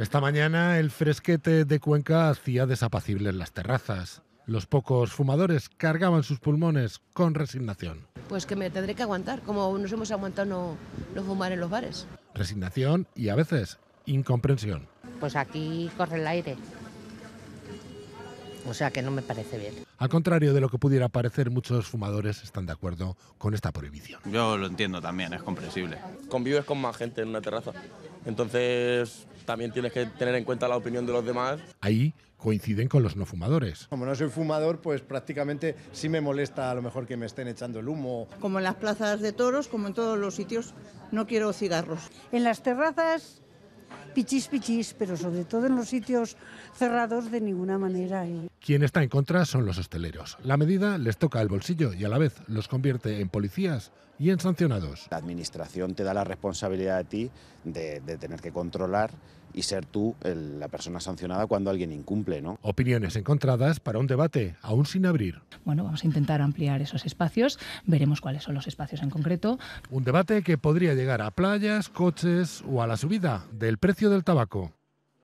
Esta mañana el fresquete de Cuenca hacía desapacibles las terrazas. Los pocos fumadores cargaban sus pulmones con resignación. Pues que me tendré que aguantar, como nos hemos aguantado no, no fumar en los bares. Resignación y a veces incomprensión. Pues aquí corre el aire, o sea que no me parece bien. Al contrario de lo que pudiera parecer, muchos fumadores están de acuerdo con esta prohibición. Yo lo entiendo también, es comprensible. Convives con más gente en una terraza. Entonces también tienes que tener en cuenta la opinión de los demás. Ahí coinciden con los no fumadores. Como no soy fumador, pues prácticamente sí me molesta a lo mejor que me estén echando el humo. Como en las plazas de toros, como en todos los sitios, no quiero cigarros. En las terrazas pichis pichis, pero sobre todo en los sitios cerrados de ninguna manera. Quien está en contra son los hosteleros. La medida les toca el bolsillo y a la vez los convierte en policías y en sancionados. La administración te da la responsabilidad a ti de, tener que controlar y ser tú la persona sancionada cuando alguien incumple, ¿no? Opiniones encontradas para un debate aún sin abrir. Bueno, vamos a intentar ampliar esos espacios, veremos cuáles son los espacios en concreto. Un debate que podría llegar a playas, coches o a la subida del precio del tabaco.